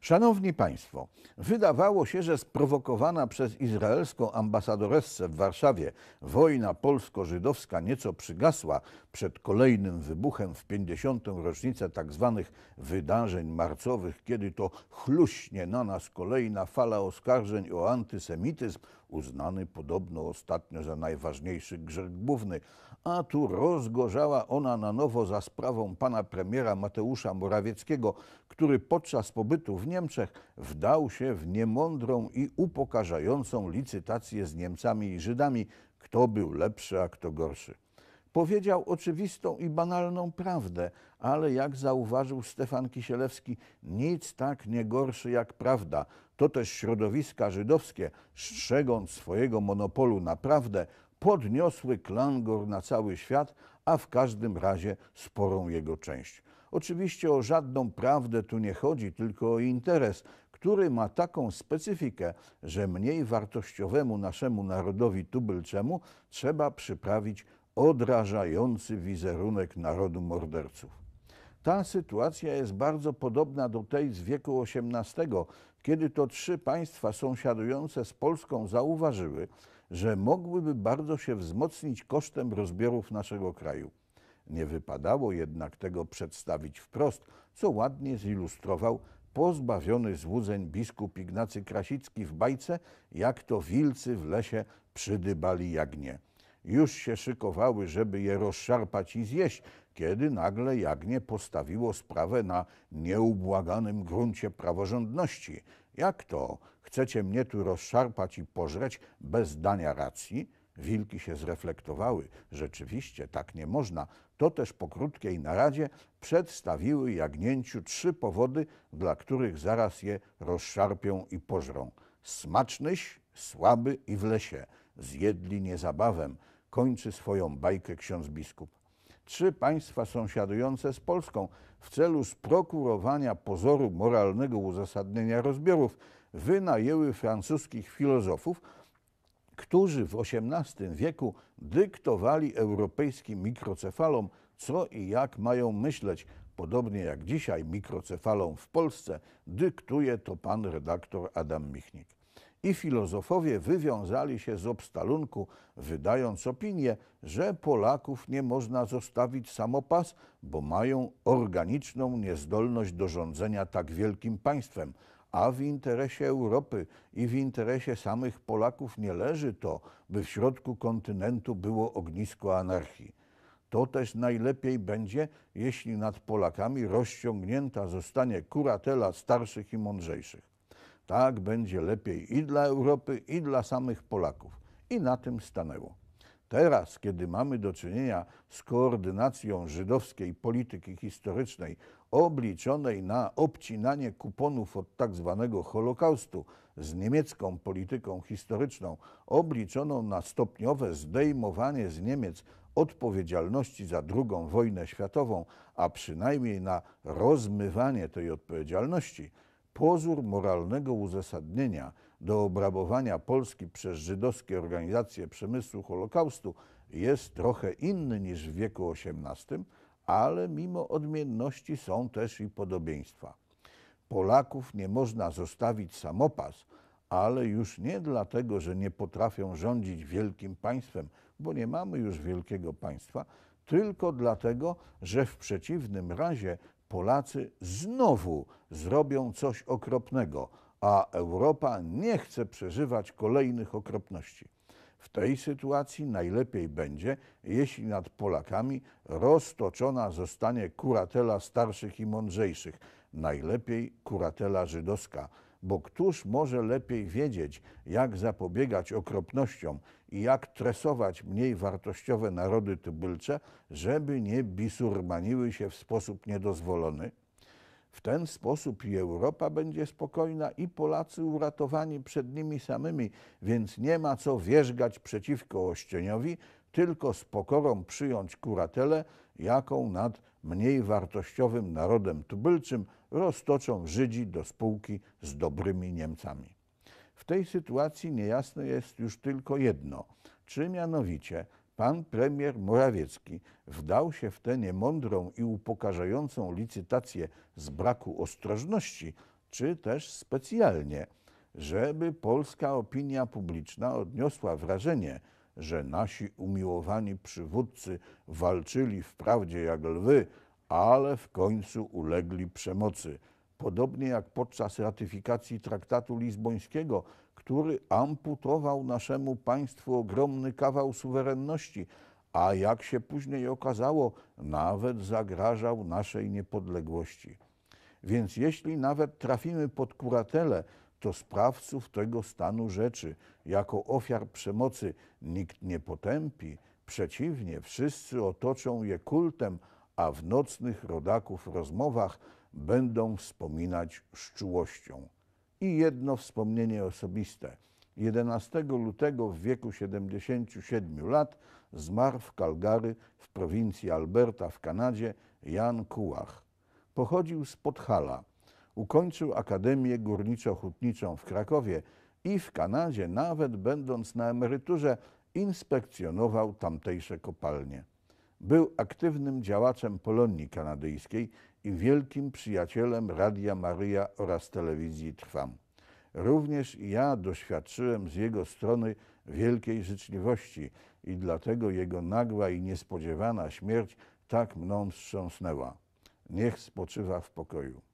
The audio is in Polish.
Szanowni Państwo, wydawało się, że sprowokowana przez izraelską ambasadoressę w Warszawie wojna polsko-żydowska nieco przygasła przed kolejnym wybuchem w 50. rocznicę tzw. Tak wydarzeń marcowych, kiedy to chluśnie na nas kolejna fala oskarżeń o antysemityzm, uznany podobno ostatnio za najważniejszy grzech główny, a tu rozgorzała ona na nowo za sprawą pana premiera Mateusza Morawieckiego, który podczas pobytu w Niemczech wdał się w niemądrą i upokarzającą licytację z Niemcami i Żydami, kto był lepszy, a kto gorszy. Powiedział oczywistą i banalną prawdę, ale jak zauważył Stefan Kisielewski, nic tak nie gorszy jak prawda. To też środowiska żydowskie, strzegąc swojego monopolu na prawdę, podniosły klangor na cały świat, a w każdym razie sporą jego część. Oczywiście o żadną prawdę tu nie chodzi, tylko o interes, który ma taką specyfikę, że mniej wartościowemu naszemu narodowi tubylczemu trzeba przyprawić odrażający wizerunek narodu morderców. Ta sytuacja jest bardzo podobna do tej z wieku XVIII, kiedy to trzy państwa sąsiadujące z Polską zauważyły, że mogłyby bardzo się wzmocnić kosztem rozbiorów naszego kraju. Nie wypadało jednak tego przedstawić wprost, co ładnie zilustrował pozbawiony złudzeń biskup Ignacy Krasicki w bajce, jak to wilcy w lesie przydybali jagnię. Już się szykowały, żeby je rozszarpać i zjeść, kiedy nagle jagnię postawiło sprawę na nieubłaganym gruncie praworządności. Jak to? Chcecie mnie tu rozszarpać i pożreć bez dania racji? Wilki się zreflektowały. Rzeczywiście, tak nie można. To też po krótkiej naradzie przedstawiły jagnięciu trzy powody, dla których zaraz je rozszarpią i pożrą. Smacznyś, słaby i w lesie. Zjedli niezabawem. Kończy swoją bajkę ksiądz biskup. Trzy państwa sąsiadujące z Polską w celu sprokurowania pozoru moralnego uzasadnienia rozbiorów wynajęły francuskich filozofów, którzy w XVIII wieku dyktowali europejskim mikrocefalom, co i jak mają myśleć. Podobnie jak dzisiaj mikrocefalom w Polsce dyktuje to pan redaktor Adam Michnik i filozofowie wywiązali się z obstalunku, wydając opinię, że Polaków nie można zostawić samopas, bo mają organiczną niezdolność do rządzenia tak wielkim państwem, a w interesie Europy i w interesie samych Polaków nie leży to, by w środku kontynentu było ognisko anarchii. To też najlepiej będzie, jeśli nad Polakami rozciągnięta zostanie kuratela starszych i mądrzejszych. Tak będzie lepiej i dla Europy, i dla samych Polaków. I na tym stanęło. Teraz, kiedy mamy do czynienia z koordynacją żydowskiej polityki historycznej obliczonej na obcinanie kuponów od tak zwanego Holokaustu z niemiecką polityką historyczną obliczoną na stopniowe zdejmowanie z Niemiec odpowiedzialności za II wojnę światową, a przynajmniej na rozmywanie tej odpowiedzialności, pozór moralnego uzasadnienia do obrabowania Polski przez żydowskie organizacje przemysłu Holokaustu jest trochę inny niż w wieku XVIII, ale mimo odmienności są też i podobieństwa. Polaków nie można zostawić samopas, ale już nie dlatego, że nie potrafią rządzić wielkim państwem, bo nie mamy już wielkiego państwa, tylko dlatego, że w przeciwnym razie Polacy znowu zrobią coś okropnego, a Europa nie chce przeżywać kolejnych okropności. W tej sytuacji najlepiej będzie, jeśli nad Polakami roztoczona zostanie kuratela starszych i mądrzejszych, najlepiej kuratela żydowska bo któż może lepiej wiedzieć, jak zapobiegać okropnościom i jak tresować mniej wartościowe narody tybylcze, żeby nie bisurmaniły się w sposób niedozwolony? W ten sposób i Europa będzie spokojna, i Polacy uratowani przed nimi samymi, więc nie ma co wierzgać przeciwko ościeniowi, tylko z pokorą przyjąć kuratele jaką nad mniej wartościowym narodem tubylczym roztoczą Żydzi do spółki z dobrymi Niemcami. W tej sytuacji niejasne jest już tylko jedno, czy mianowicie pan premier Morawiecki wdał się w tę niemądrą i upokarzającą licytację z braku ostrożności, czy też specjalnie, żeby polska opinia publiczna odniosła wrażenie, że nasi umiłowani przywódcy walczyli wprawdzie jak lwy, ale w końcu ulegli przemocy. Podobnie jak podczas ratyfikacji traktatu lizbońskiego, który amputował naszemu państwu ogromny kawał suwerenności, a jak się później okazało, nawet zagrażał naszej niepodległości. Więc jeśli nawet trafimy pod kuratelę, to sprawców tego stanu rzeczy. Jako ofiar przemocy nikt nie potępi, przeciwnie, wszyscy otoczą je kultem, a w nocnych rodaków rozmowach będą wspominać szczułością. I jedno wspomnienie osobiste. 11 lutego w wieku 77 lat zmarł w Calgary w prowincji Alberta w Kanadzie Jan Kułach. Pochodził z Podhala, Ukończył Akademię Górniczo-Hutniczą w Krakowie i w Kanadzie, nawet będąc na emeryturze, inspekcjonował tamtejsze kopalnie. Był aktywnym działaczem Polonii Kanadyjskiej i wielkim przyjacielem Radia Maryja oraz telewizji Trwam. Również ja doświadczyłem z jego strony wielkiej życzliwości i dlatego jego nagła i niespodziewana śmierć tak mną wstrząsnęła. Niech spoczywa w pokoju.